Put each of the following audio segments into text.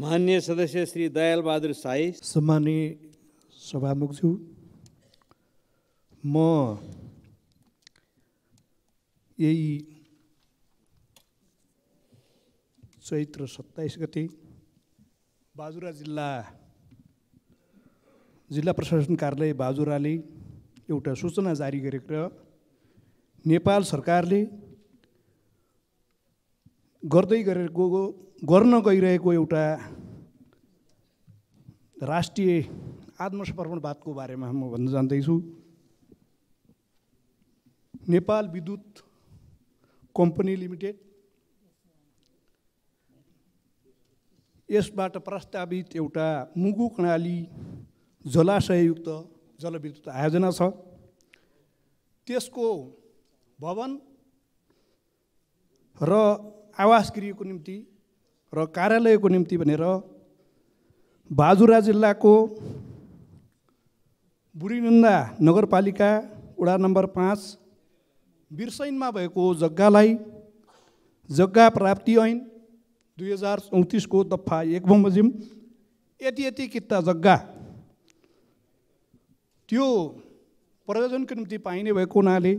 मान्य सदस्य श्री दयाल बहादुर साई सम्मानीय सभामुखज्यू म यही चैत्र सत्ताइस गते बाजुरा जिल्ला जिल्ला प्रशासन कार्यालय बाजुराले एउटा सूचना जारी गरेको नेपाल सरकारले गर्दै गरेको गर्न गइरहेको एउटा राष्ट्रिय आत्मसमर्पणवादको बारेमा म भन्न जान्दैछु नेपाल विद्युत कम्पनी लिमिटेड यसबाट प्रस्तावित एउटा मुगु कणाली जलाशययुक्त जलविद्युत आयोजना छ त्यसको भवन र आवास गृहको निम्ति र कार्यालयको निम्ति भनेर बाजुरा जिल्लाको बुढीनन्दा नगरपालिका वडा नम्बर पाँच बिर्सैनमा भएको जग्गालाई जग्गा प्राप्ति ऐन दुई हजार चौतिसको दफा एक बमोजिम यति यति किता जग्गा त्यो प्रयोजनको निम्ति पाइने भएको हुनाले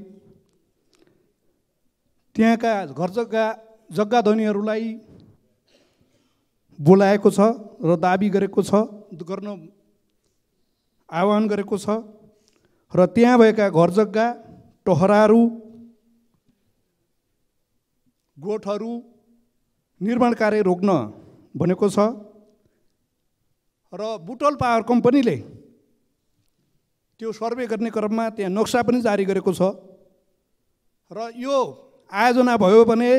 त्यहाँका घर जग्गा धनीहरूलाई बोलाएको छ र दाबी गरेको छ गर्न आह्वान गरेको छ र त्यहाँ भएका घर जग्गा टहराहरू गोठहरू निर्माण कार्य रोक्न भनेको छ र बुटल पावर कम्पनीले त्यो सर्वे गर्ने क्रममा त्यहाँ नक्सा पनि जारी गरेको छ र यो आयोजना भयो भने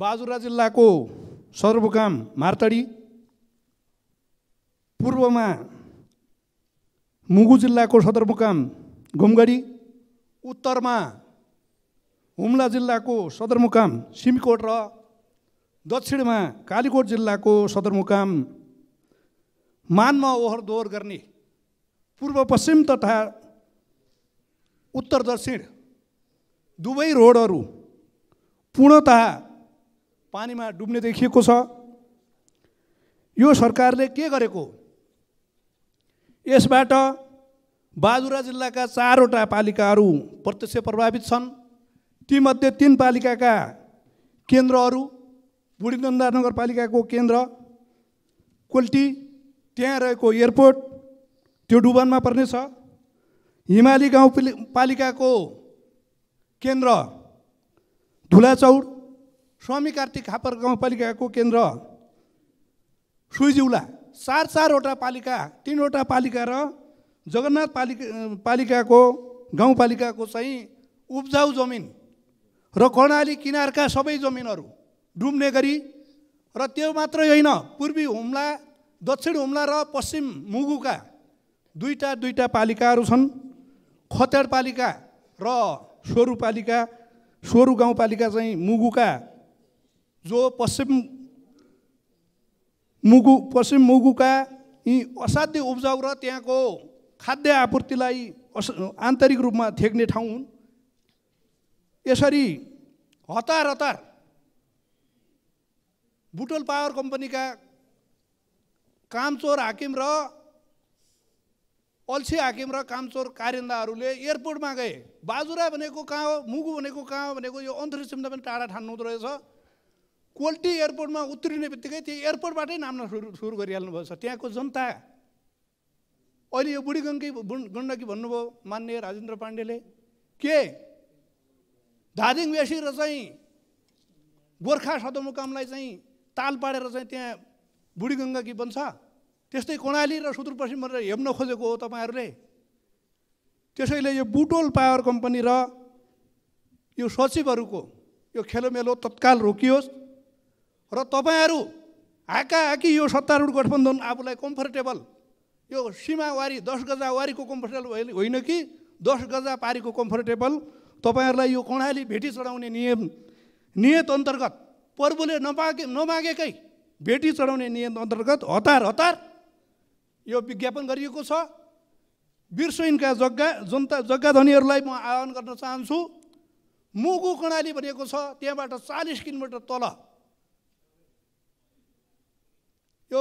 बाजुरा जिल्लाको सदरमुकाम मार्तडी पूर्वमा मुगु जिल्लाको सदरमुकाम घुमगढी उत्तरमा हुम्ला जिल्लाको सदरमुकाम सिमकोट र दक्षिणमा कालीकोट जिल्लाको सदरमुकाम मानमा दोहोर गर्ने पूर्व पश्चिम तथा उत्तर दक्षिण दुवै रोडहरू पूर्णतः पानीमा डुब्ने देखिएको छ यो सरकारले के गरेको यसबाट बाजुरा जिल्लाका चारवटा पालिकाहरू प्रत्यक्ष प्रभावित छन् तीमध्ये तिन पालिकाका केन्द्रहरू बुढीनन्दा नगरपालिकाको केन्द्र कोल्टी त्यहाँ रहेको एयरपोर्ट त्यो डुबानमा पर्नेछ हिमाली गाउँ पालिकाको केन्द्र धुलाचौर स्वामी कार्तिक खापर गाउँपालिकाको केन्द्र सुइजिउला चार चारवटा पालिका तिनवटा पालिका र जगन्नाथ पालिका पालिकाको गाउँपालिकाको चाहिँ उब्जाउ जमिन र कर्णाली किनारका सबै जमिनहरू डुब्ने गरी र त्यो मात्र होइन पूर्वी हुम्ला दक्षिण हुम्ला र पश्चिम मुगुका दुईवटा दुईवटा पालिकाहरू छन् खतेड पालिका र सोरु पालिका सोरु गाउँपालिका चाहिँ मुगुका जो पश्चिम मुगु पश्चिम मुगुका यी असाध्य उब्जाउ र त्यहाँको खाद्य आपूर्तिलाई अस आन्तरिक रूपमा थेक्ने ठाउँ हुन् यसरी हतार हतार बुटोल पावर कम्पनीका कामचोर हाकिम र अल्छी हाकिम र कामचोर कारिन्दाहरूले एयरपोर्टमा गए बाजुरा भनेको कहाँ हो मुगु भनेको कहाँ हो भनेको यो अन्तरिक्षमा पनि टाढा ठान्नु हुँदो रहेछ कोल्टी एयरपोर्टमा उत्रिने बित्तिकै त्यो एयरपोर्टबाटै नाम सुरु सुरु गरिहाल्नु भएको छ त्यहाँको जनता अहिले यो बुढी गण्डकी गण्डकी भन्नुभयो मान्य राजेन्द्र पाण्डेले के धादिङवासी र चाहिँ गोर्खा सदरमुकामलाई चाहिँ ताल पाडेर चाहिँ त्यहाँ बुढी गङ्गकी बन्छ त्यस्तै कर्णाली र सुदूरपश्चिम भनेर हेप्न खोजेको हो तपाईँहरूले त्यसैले यो बुटोल पावर कम्पनी र यो सचिवहरूको यो खेलोमेलो तत्काल रोकियोस् र तपाईँहरू हाकी यो सत्तारूढ गठबन्धन आफूलाई कम्फर्टेबल यो सीमावारी दस वारीको कम्फर्टेबल होइन कि दस गजा पारीको कम्फर्टेबल तपाईँहरूलाई यो कर्णाली भेटी चढाउने नियम नियत अन्तर्गत प्रभुले नमागे नमागेकै भेटी चढाउने नियम अन्तर्गत हतार हतार यो विज्ञापन गरिएको छ बिर्सोइनका जग्गा जनता जग्गा धनीहरूलाई म आह्वान गर्न चाहन्छु मुगु कर्णाली भनेको छ त्यहाँबाट चालिस किलोमिटर तल त्यो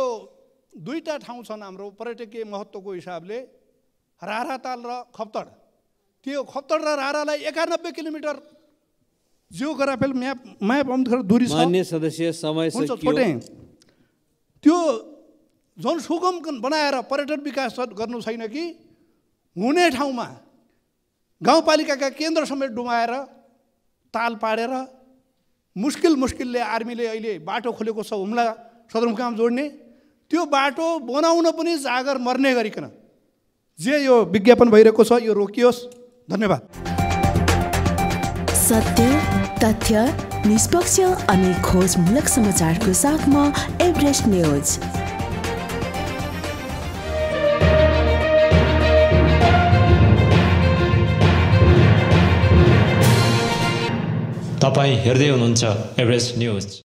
दुईवटा ठाउँ छन् हाम्रो पर्यटकीय महत्त्वको हिसाबले राराताल र खप्तड त्यो खप्तड र रारालाई एकानब्बे किलोमिटर जियोग्राफिकल म्याप म्याप अनुसार दुरी छ सदस्य समय त्यो झन् सुगम बनाएर पर्यटन विकास गर्नु छैन कि हुने ठाउँमा गाउँपालिकाका केन्द्र समेत डुमाएर ताल पाडेर मुस्किल मुस्किलले आर्मीले अहिले बाटो खोलेको छ हुम्ला सदरमुकाम जोड्ने त्यो बाटो बनाउन पनि जागर मर्ने गरिकन जे यो विज्ञापन भइरहेको छ यो रोकियोस् धन्यवाद सत्य तथ्य निष्पक्ष अनि खोजमूलक समाचारको साथमा एभरेस्ट न्युज तपाईँ हेर्दै हुनुहुन्छ एभरेस्ट न्युज